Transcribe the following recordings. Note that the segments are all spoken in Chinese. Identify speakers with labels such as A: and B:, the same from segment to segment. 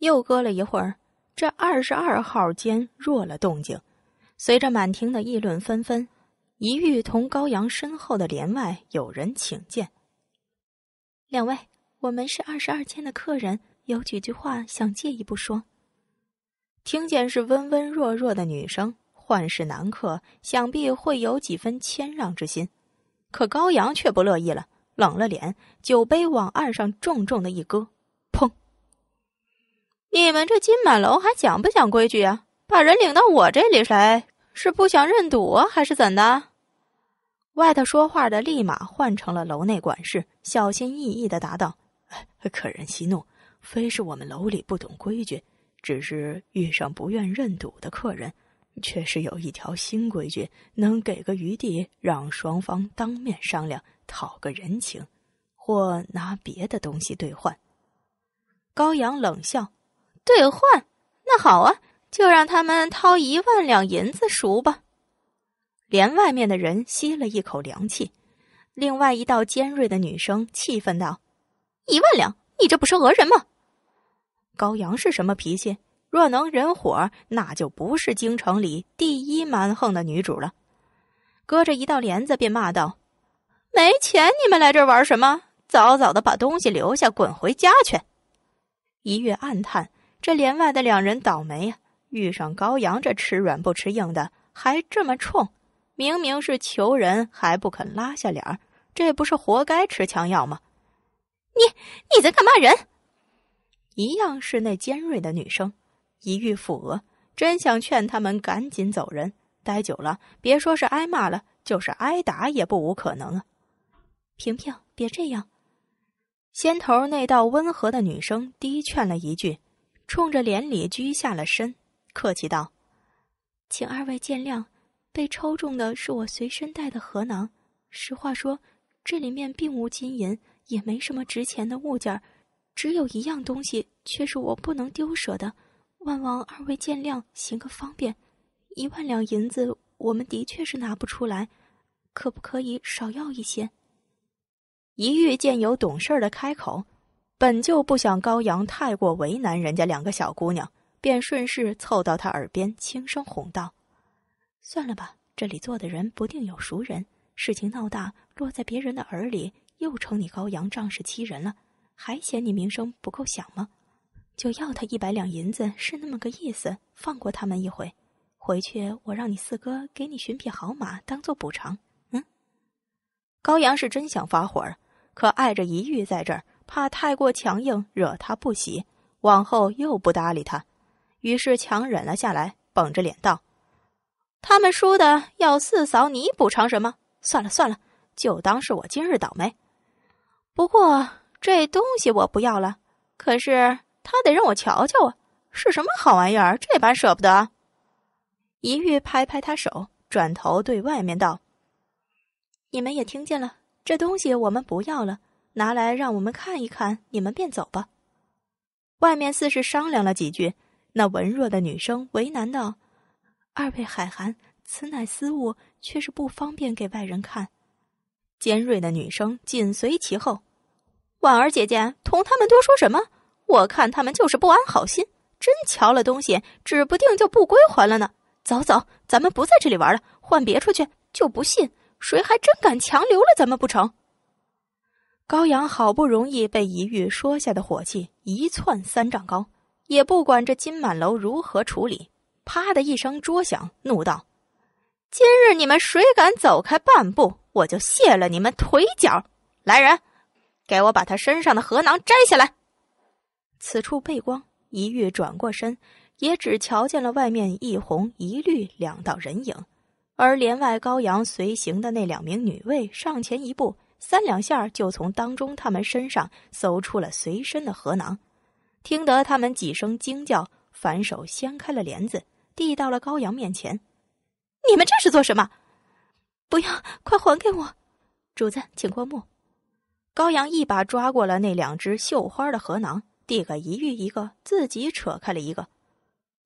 A: 又搁了一会儿，这二十二号间弱了动静。随着满庭的议论纷纷，一玉同高阳身后的帘外有人请见。两位，我们是二十二间的客人，有几句话想借一步说。听见是温温弱弱的女声，幻是男客，想必会有几分谦让之心。可高阳却不乐意了，冷了脸，酒杯往案上重重的一搁。你们这金满楼还讲不讲规矩啊？把人领到我这里来，是不想认赌还是怎的？外头说话的立马换成了楼内管事，小心翼翼的答道：“客人息怒，非是我们楼里不懂规矩，只是遇上不愿认赌的客人，确实有一条新规矩，能给个余地，让双方当面商量，讨个人情，或拿别的东西兑换。”高阳冷笑。兑换那好啊，就让他们掏一万两银子赎吧。帘外面的人吸了一口凉气，另外一道尖锐的女声气愤道：“一万两，你这不是讹人吗？”高阳是什么脾气？若能忍火，那就不是京城里第一蛮横的女主了。隔着一道帘子便骂道：“没钱，你们来这儿玩什么？早早的把东西留下，滚回家去！”一月暗叹。这帘外的两人倒霉呀，遇上高阳这吃软不吃硬的，还这么冲，明明是求人，还不肯拉下脸儿，这不是活该吃枪药吗？你你在干嘛？人一样是那尖锐的女生，一遇附额，真想劝他们赶紧走人，待久了，别说是挨骂了，就是挨打也不无可能啊！萍萍，别这样。先头那道温和的女生低劝了一句。冲着连里鞠下了身，客气道：“请二位见谅，被抽中的是我随身带的荷囊。实话说，这里面并无金银，也没什么值钱的物件只有一样东西却是我不能丢舍的。万望二位见谅，行个方便，一万两银子我们的确是拿不出来，可不可以少要一些？”一遇见有懂事的开口。本就不想高阳太过为难人家两个小姑娘，便顺势凑到他耳边轻声哄道：“算了吧，这里坐的人不定有熟人，事情闹大落在别人的耳里，又成你高阳仗势欺人了，还嫌你名声不够响吗？就要他一百两银子是那么个意思，放过他们一回。回去我让你四哥给你寻匹好马当做补偿。”嗯，高阳是真想发火，可碍着一玉在这儿。怕太过强硬惹他不喜，往后又不搭理他，于是强忍了下来，绷着脸道：“他们输的要四嫂你补偿什么？算了算了，就当是我今日倒霉。不过这东西我不要了，可是他得让我瞧瞧啊，是什么好玩意儿，这般舍不得。”一玉拍拍他手，转头对外面道：“你们也听见了，这东西我们不要了。”拿来让我们看一看，你们便走吧。外面似是商量了几句，那文弱的女生为难道：“二位海涵，此乃私物，却是不方便给外人看。”尖锐的女生紧随其后：“婉儿姐姐，同他们多说什么？我看他们就是不安好心，真瞧了东西，指不定就不归还了呢。走走，咱们不在这里玩了，换别处去。就不信谁还真敢强留了咱们不成？”高阳好不容易被一玉说下的火气一窜三丈高，也不管这金满楼如何处理，啪的一声桌响，怒道：“今日你们谁敢走开半步，我就卸了你们腿脚！来人，给我把他身上的荷囊摘下来！”此处背光，一玉转过身，也只瞧见了外面一红一绿两道人影，而帘外高阳随行的那两名女卫上前一步。三两下就从当中他们身上搜出了随身的荷囊，听得他们几声惊叫，反手掀开了帘子，递到了高阳面前。你们这是做什么？不要，快还给我！主子，请过目。高阳一把抓过了那两只绣花的荷囊，递给一玉一个，自己扯开了一个。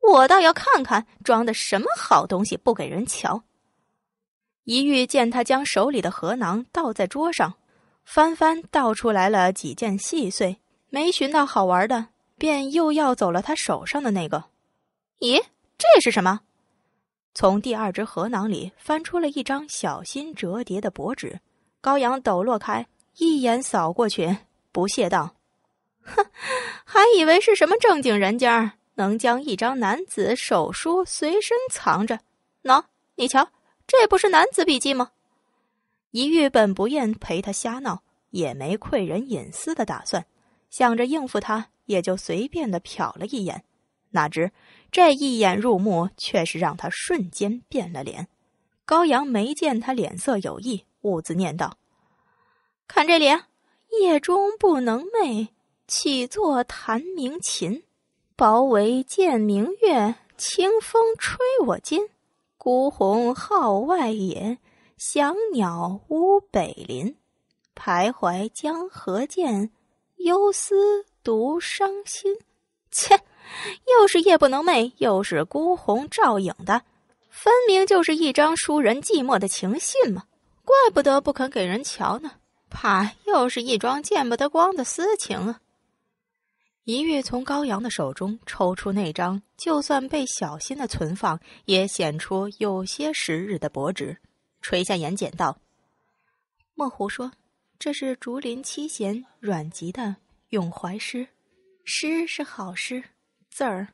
A: 我倒要看看装的什么好东西，不给人瞧。一遇见他将手里的荷囊倒在桌上，翻翻倒出来了几件细碎，没寻到好玩的，便又要走了他手上的那个。咦，这是什么？从第二只荷囊里翻出了一张小心折叠的薄纸，高阳抖落开，一眼扫过去，不屑道：“哼，还以为是什么正经人家能将一张男子手书随身藏着？喏，你瞧。”这不是男子笔记吗？一玉本不愿陪他瞎闹，也没窥人隐私的打算，想着应付他，也就随便的瞟了一眼。哪知这一眼入目，却是让他瞬间变了脸。高阳没见他脸色有异，兀自念道：“看这脸，夜中不能寐，起坐弹鸣琴。薄帷见明月，清风吹我襟。”孤鸿号外野，翔鸟乌北林。徘徊江河间，忧思独伤心。切，又是夜不能寐，又是孤鸿照影的，分明就是一张抒人寂寞的情信嘛！怪不得不肯给人瞧呢，怕又是一桩见不得光的私情啊。一玉从高阳的手中抽出那张，就算被小心的存放，也显出有些时日的薄纸。垂下眼睑道：“莫胡说，这是竹林七贤阮籍的咏怀诗，诗是好诗，字儿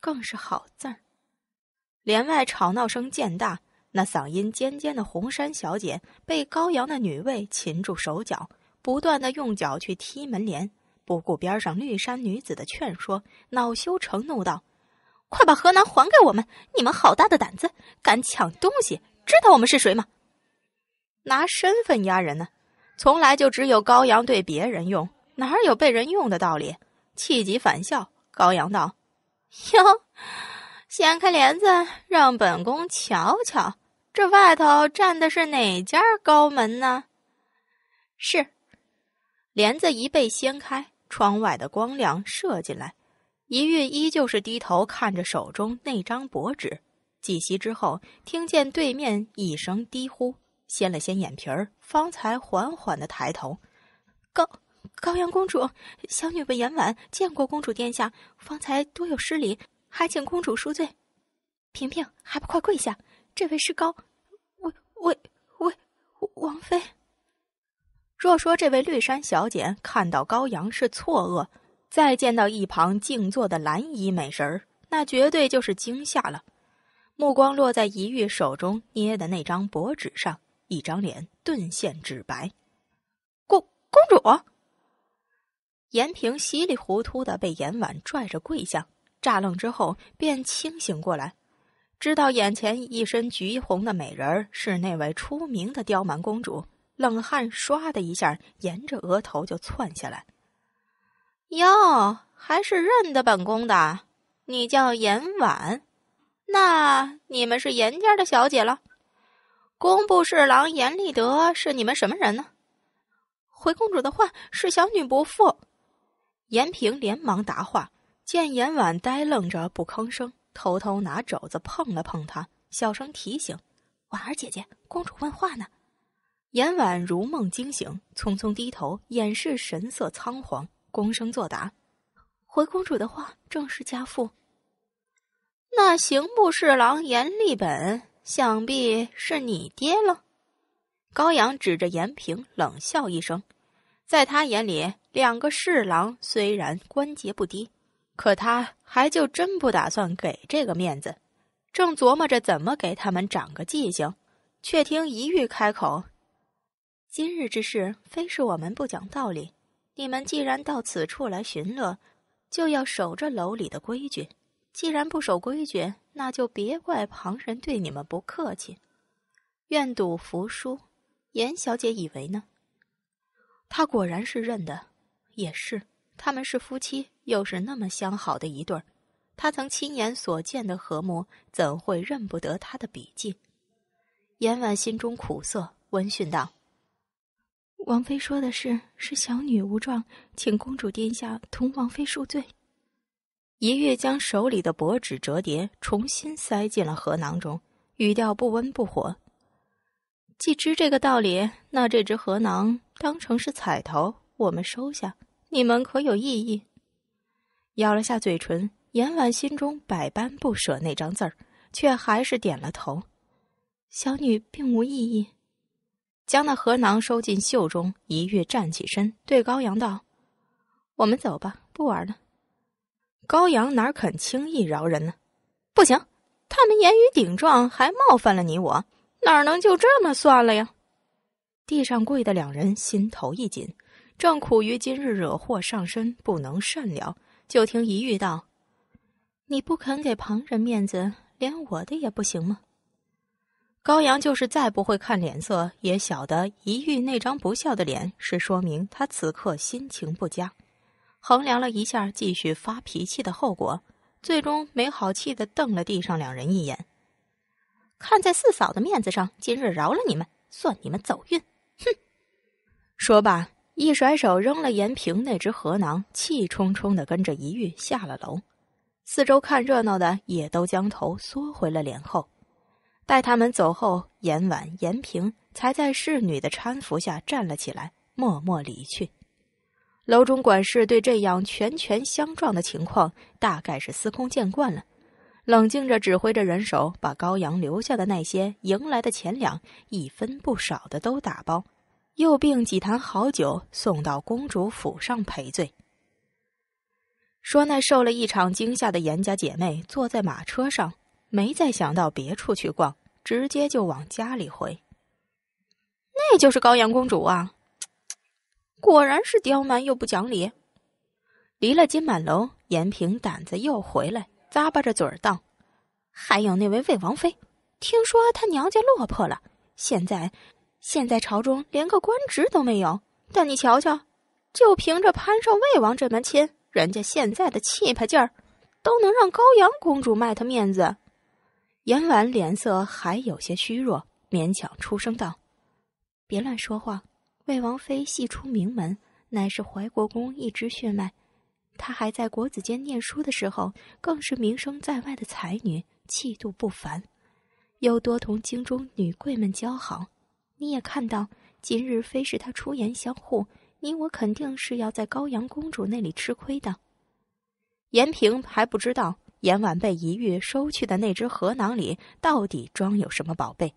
A: 更是好字儿。”帘外吵闹声渐大，那嗓音尖尖的红山小姐被高阳的女卫擒住手脚，不断的用脚去踢门帘。不顾边上绿衫女子的劝说，恼羞成怒道：“快把河南还给我们！你们好大的胆子，敢抢东西！知道我们是谁吗？拿身份压人呢？从来就只有高阳对别人用，哪有被人用的道理？”气急反笑，高阳道：“ 哟，掀开帘子，让本宫瞧瞧，这外头站的是哪家高门呢？”是，帘子一被掀开。窗外的光亮射进来，一韵依旧是低头看着手中那张薄纸。几息之后，听见对面一声低呼，掀了掀眼皮儿，方才缓缓的抬头。高高阳公主，小女被颜婉见过公主殿下，方才多有失礼，还请公主恕罪。平平，还不快跪下！这位是高，为为为王妃。若说这位绿衫小姐看到高阳是错愕，再见到一旁静坐的蓝衣美人儿，那绝对就是惊吓了。目光落在一玉手中捏的那张薄纸上，一张脸顿现纸白。公公主，严平稀里糊涂的被严婉拽着跪下，乍愣之后便清醒过来，知道眼前一身橘红的美人儿是那位出名的刁蛮公主。冷汗唰的一下沿着额头就窜下来。哟，还是认得本宫的，你叫严婉，那你们是严家的小姐了。工部侍郎严立德是你们什么人呢？回公主的话，是小女不负。严平连忙答话，见严婉呆愣着不吭声，偷偷拿肘子碰了碰她，小声提醒：“婉儿姐姐，公主问话呢。”严婉如梦惊醒，匆匆低头，掩饰神色仓皇，躬声作答：“回公主的话，正是家父。”那刑部侍郎严立本，想必是你爹了。”高阳指着严平冷笑一声，在他眼里，两个侍郎虽然官阶不低，可他还就真不打算给这个面子。正琢磨着怎么给他们长个记性，却听一玉开口。今日之事，非是我们不讲道理。你们既然到此处来寻乐，就要守着楼里的规矩。既然不守规矩，那就别怪旁人对你们不客气。愿赌服输，严小姐以为呢？他果然是认的，也是。他们是夫妻，又是那么相好的一对儿，他曾亲眼所见的和睦，怎会认不得他的笔迹？严婉心中苦涩，温讯道。王妃说的是，是小女无状，请公主殿下同王妃恕罪。一月将手里的薄纸折叠，重新塞进了荷囊中，语调不温不火。既知这个道理，那这只荷囊当成是彩头，我们收下。你们可有异议？咬了下嘴唇，言婉心中百般不舍那张字儿，却还是点了头。小女并无异议。将那荷囊收进袖中，一跃站起身，对高阳道：“我们走吧，不玩了。”高阳哪肯轻易饶人呢？不行，他们言语顶撞，还冒犯了你我，哪能就这么算了呀？地上跪的两人心头一紧，正苦于今日惹祸上身，不能善了，就听一遇道：“你不肯给旁人面子，连我的也不行吗？”高阳就是再不会看脸色，也晓得一玉那张不笑的脸是说明他此刻心情不佳。衡量了一下继续发脾气的后果，最终没好气地瞪了地上两人一眼。看在四嫂的面子上，今日饶了你们，算你们走运。哼！说罢，一甩手扔了延平那只河囊，气冲冲的跟着一玉下了楼。四周看热闹的也都将头缩回了脸后。待他们走后，严婉、严平才在侍女的搀扶下站了起来，默默离去。楼中管事对这样拳拳相撞的情况大概是司空见惯了，冷静着指挥着人手，把高阳留下的那些赢来的钱粮一分不少的都打包，又并几坛好酒送到公主府上赔罪。说那受了一场惊吓的严家姐妹坐在马车上。没再想到别处去逛，直接就往家里回。那就是高阳公主啊，果然是刁蛮又不讲理。离了金满楼，延平胆子又回来，咂巴着嘴儿道：“还有那位魏王妃，听说她娘家落魄了，现在现在朝中连个官职都没有。但你瞧瞧，就凭着攀上魏王这门亲，人家现在的气派劲儿，都能让高阳公主卖她面子。”严婉脸色还有些虚弱，勉强出声道：“别乱说话。魏王妃系出名门，乃是怀国公一支血脉。她还在国子监念书的时候，更是名声在外的才女，气度不凡，又多同京中女贵们交好。你也看到，今日非是她出言相护，你我肯定是要在高阳公主那里吃亏的。”严平还不知道。严婉被一玉收去的那只荷囊里到底装有什么宝贝？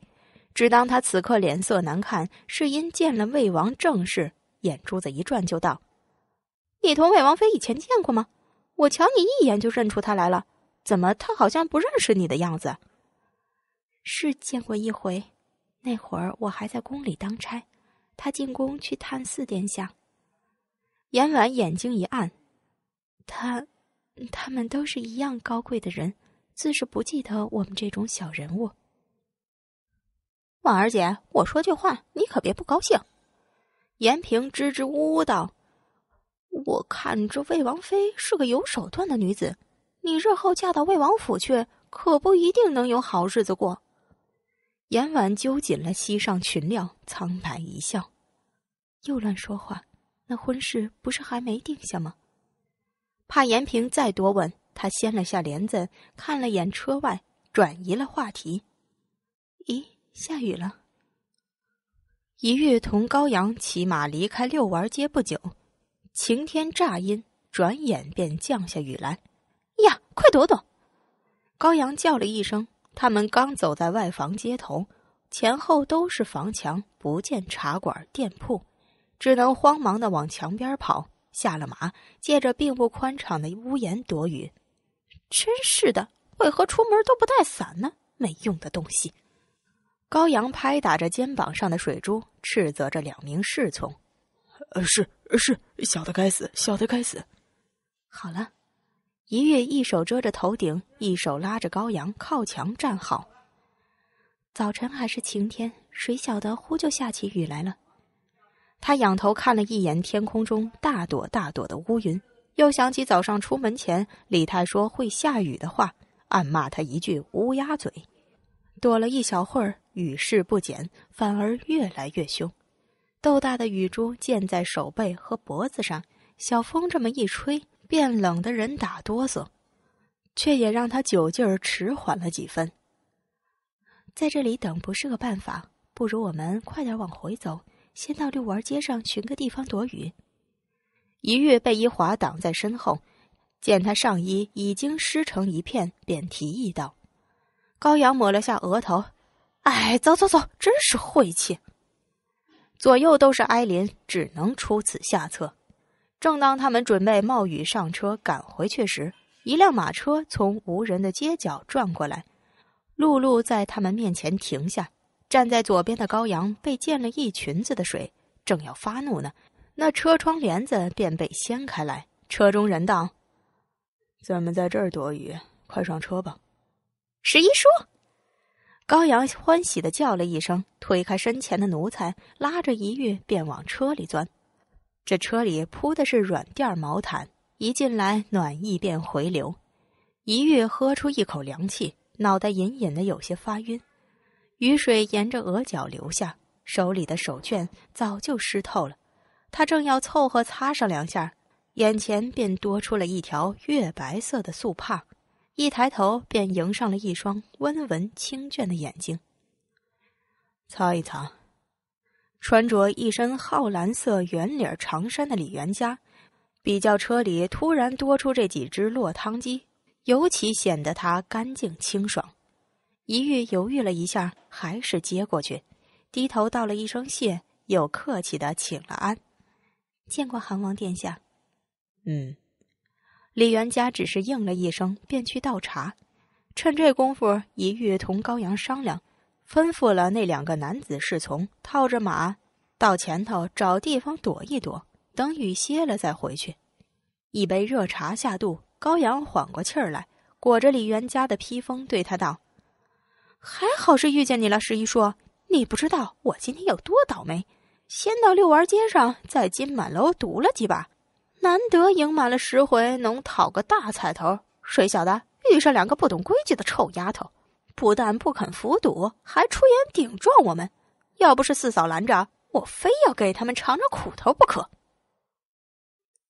A: 只当他此刻脸色难看，是因见了魏王正事，眼珠子一转就道：“你同魏王妃以前见过吗？我瞧你一眼就认出他来了，怎么他好像不认识你的样子？”是见过一回，那会儿我还在宫里当差，他进宫去探四殿下。严婉眼睛一暗，他。他们都是一样高贵的人，自是不记得我们这种小人物。婉儿姐，我说句话，你可别不高兴。颜平支支吾吾道：“我看这魏王妃是个有手段的女子，你日后嫁到魏王府去，可不一定能有好日子过。”严婉揪紧了膝上裙料，苍白一笑，又乱说话。那婚事不是还没定下吗？怕严平再多问，他掀了下帘子，看了眼车外，转移了话题。咦，下雨了！一玉同高阳骑马离开六玩街不久，晴天乍阴，转眼便降下雨来。呀，快躲躲！高阳叫了一声。他们刚走在外房街头，前后都是房墙，不见茶馆店铺，只能慌忙的往墙边跑。下了马，借着并不宽敞的屋檐躲雨。真是的，为何出门都不带伞呢？没用的东西！高阳拍打着肩膀上的水珠，斥责着两名侍从：“呃，是是，小的该死，小的该死。”好了，一月一手遮着头顶，一手拉着高阳靠墙站好。早晨还是晴天，谁晓得忽就下起雨来了。他仰头看了一眼天空中大朵大朵的乌云，又想起早上出门前李太说会下雨的话，暗骂他一句乌鸦嘴。躲了一小会儿，雨势不减，反而越来越凶。豆大的雨珠溅在手背和脖子上，小风这么一吹，变冷的人打哆嗦，却也让他酒劲儿迟缓了几分。在这里等不是个办法，不如我们快点往回走。先到遛弯儿街上寻个地方躲雨。一玉被一华挡在身后，见他上衣已经湿成一片，便提议道：“高阳抹了下额头，哎，走走走，真是晦气。左右都是哀林，只能出此下策。”正当他们准备冒雨上车赶回去时，一辆马车从无人的街角转过来，陆路在他们面前停下。站在左边的高阳被溅了一裙子的水，正要发怒呢，那车窗帘子便被掀开来，车中人道：“咱们在这儿躲雨，快上车吧。”十一叔，高阳欢喜的叫了一声，推开身前的奴才，拉着一玉便往车里钻。这车里铺的是软垫毛毯，一进来暖意便回流，一玉喝出一口凉气，脑袋隐隐的有些发晕。雨水沿着额角流下，手里的手绢早就湿透了。他正要凑合擦上两下，眼前便多出了一条月白色的素帕，一抬头便迎上了一双温文清隽的眼睛。擦一擦。穿着一身好蓝色圆领长衫的李元家，比较车里突然多出这几只落汤鸡，尤其显得他干净清爽。一玉犹豫了一下，还是接过去，低头道了一声谢，又客气的请了安，见过韩王殿下。嗯，李元家只是应了一声，便去倒茶。趁这功夫，一玉同高阳商量，吩咐了那两个男子侍从，套着马到前头找地方躲一躲，等雨歇了再回去。一杯热茶下肚，高阳缓过气儿来，裹着李元家的披风，对他道。还好是遇见你了，十一说：“你不知道我今天有多倒霉，先到遛玩街上，在金满楼赌了几把，难得赢满了十回，能讨个大彩头。谁晓得遇上两个不懂规矩的臭丫头，不但不肯服赌，还出言顶撞我们。要不是四嫂拦着，我非要给他们尝尝苦头不可。”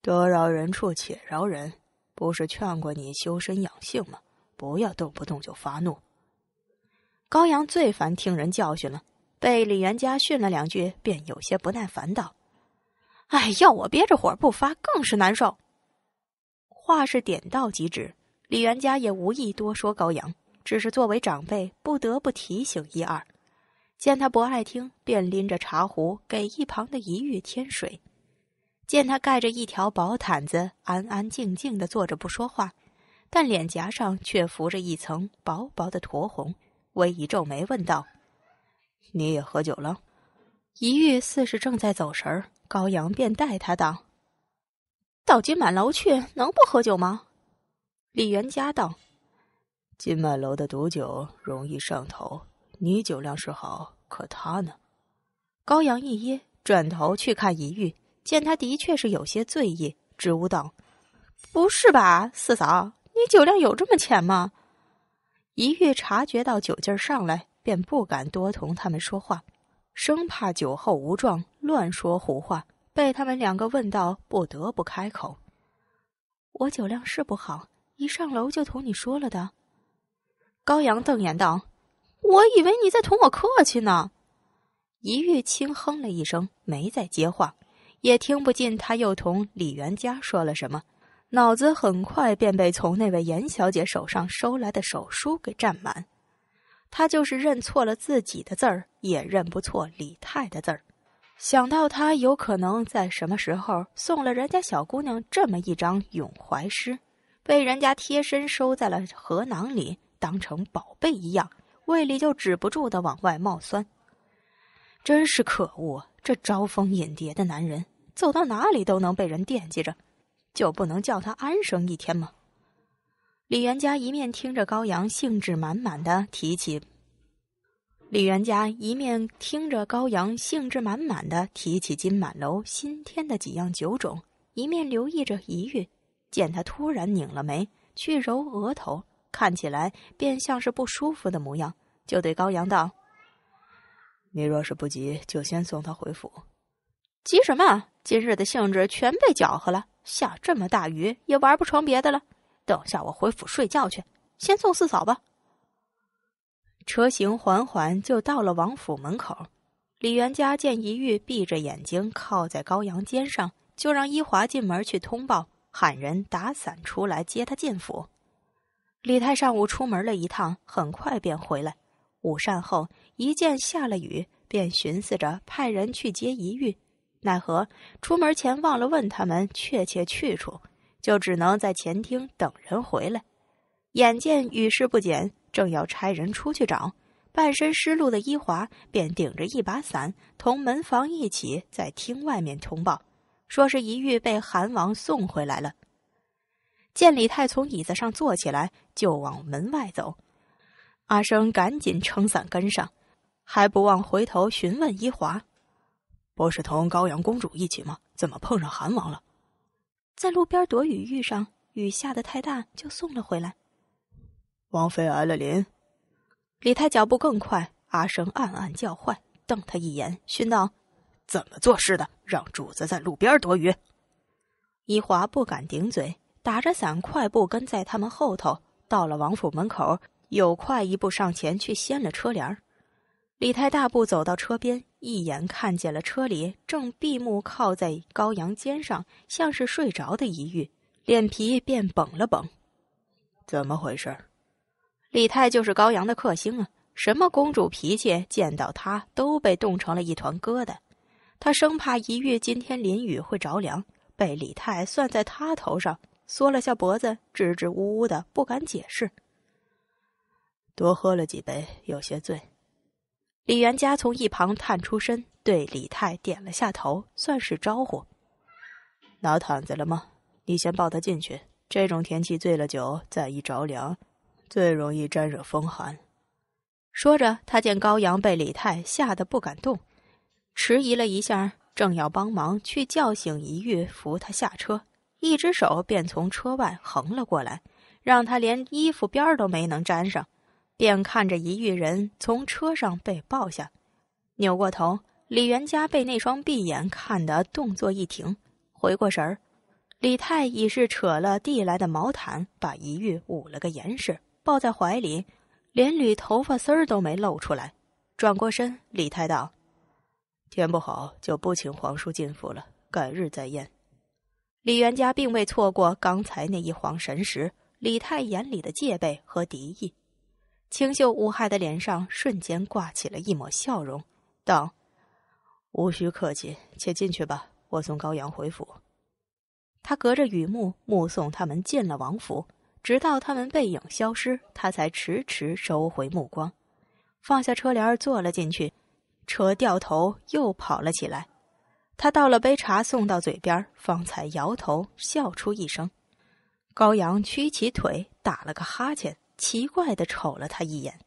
A: 得饶人处且饶人，不是劝过你修身养性吗？不要动不动就发怒。高阳最烦听人教训了，被李元家训了两句，便有些不耐烦道：“哎，要我憋着火不发，更是难受。”话是点到即止，李元家也无意多说高阳，只是作为长辈，不得不提醒一二。见他不爱听，便拎着茶壶给一旁的一玉添水。见他盖着一条薄毯子，安安静静的坐着不说话，但脸颊上却浮着一层薄薄的酡红。微一皱眉，问道：“你也喝酒了？”一玉似是正在走神儿，高阳便带他道：“到金满楼去，能不喝酒吗？”李元嘉道：“金满楼的毒酒容易上头，你酒量是好，可他呢？”高阳一噎，转头去看一玉，见他的确是有些醉意，支吾道：“不是吧，四嫂，你酒量有这么浅吗？”一玉察觉到酒劲儿上来，便不敢多同他们说话，生怕酒后无状乱说胡话，被他们两个问到不得不开口。我酒量是不好，一上楼就同你说了的。高阳瞪眼道：“我以为你在同我客气呢。”一玉轻哼了一声，没再接话，也听不进他又同李元嘉说了什么。脑子很快便被从那位严小姐手上收来的手书给占满，他就是认错了自己的字儿，也认不错李泰的字儿。想到他有可能在什么时候送了人家小姑娘这么一张咏怀诗，被人家贴身收在了荷囊里，当成宝贝一样，胃里就止不住的往外冒酸。真是可恶！这招蜂引蝶的男人，走到哪里都能被人惦记着。就不能叫他安生一天吗？李元嘉一面听着高阳兴致满满的提起，李元嘉一面听着高阳兴致满满的提起金满楼新添的几样酒种，一面留意着疑玉。见他突然拧了眉，去揉额头，看起来便像是不舒服的模样，就对高阳道：“你若是不急，就先送他回府。急什么？今日的兴致全被搅和了。”下这么大雨也玩不成别的了，等下我回府睡觉去。先送四嫂吧。车行缓缓，就到了王府门口。李元家见一玉闭着眼睛靠在高阳肩上，就让一华进门去通报，喊人打伞出来接他进府。李太上午出门了一趟，很快便回来。午膳后一见下了雨，便寻思着派人去接一玉。奈何出门前忘了问他们确切去处，就只能在前厅等人回来。眼见雨势不减，正要差人出去找，半身湿漉的一华便顶着一把伞，同门房一起在厅外面通报，说是一玉被韩王送回来了。见李太从椅子上坐起来，就往门外走。阿生赶紧撑伞跟上，还不忘回头询问一华。不是同高阳公主一起吗？怎么碰上韩王了？在路边躲雨，遇上雨下的太大，就送了回来。王妃挨了淋。李太脚步更快，阿生暗暗叫坏，瞪他一眼，训道：“怎么做事的？让主子在路边躲雨。”一华不敢顶嘴，打着伞快步跟在他们后头。到了王府门口，又快一步上前去掀了车帘儿。李太大步走到车边，一眼看见了车里正闭目靠在高阳肩上，像是睡着的一玉，脸皮便绷了绷。怎么回事？李太就是高阳的克星啊！什么公主脾气，见到他都被冻成了一团疙瘩。他生怕一玉今天淋雨会着凉，被李太算在他头上，缩了下脖子，支支吾吾的不敢解释。多喝了几杯，有些醉。李元嘉从一旁探出身，对李泰点了下头，算是招呼。拿毯子了吗？你先抱他进去。这种天气醉了酒，再一着凉，最容易沾惹风寒。说着，他见高阳被李泰吓得不敢动，迟疑了一下，正要帮忙去叫醒一玉扶他下车，一只手便从车外横了过来，让他连衣服边都没能沾上。便看着一玉人从车上被抱下，扭过头，李元嘉被那双碧眼看得动作一停，回过神儿，李泰已是扯了递来的毛毯，把一玉捂了个严实，抱在怀里，连缕头发丝儿都没露出来。转过身，李泰道：“天不好，就不请皇叔进府了，改日再宴。”李元嘉并未错过刚才那一晃神时，李泰眼里的戒备和敌意。清秀无害的脸上瞬间挂起了一抹笑容，道：“无需客气，且进去吧，我送高阳回府。”他隔着雨幕目送他们进了王府，直到他们背影消失，他才迟迟收回目光，放下车帘坐了进去，车掉头又跑了起来。他倒了杯茶送到嘴边，方才摇头笑出一声。高阳屈起腿打了个哈欠。奇怪的瞅了他一眼。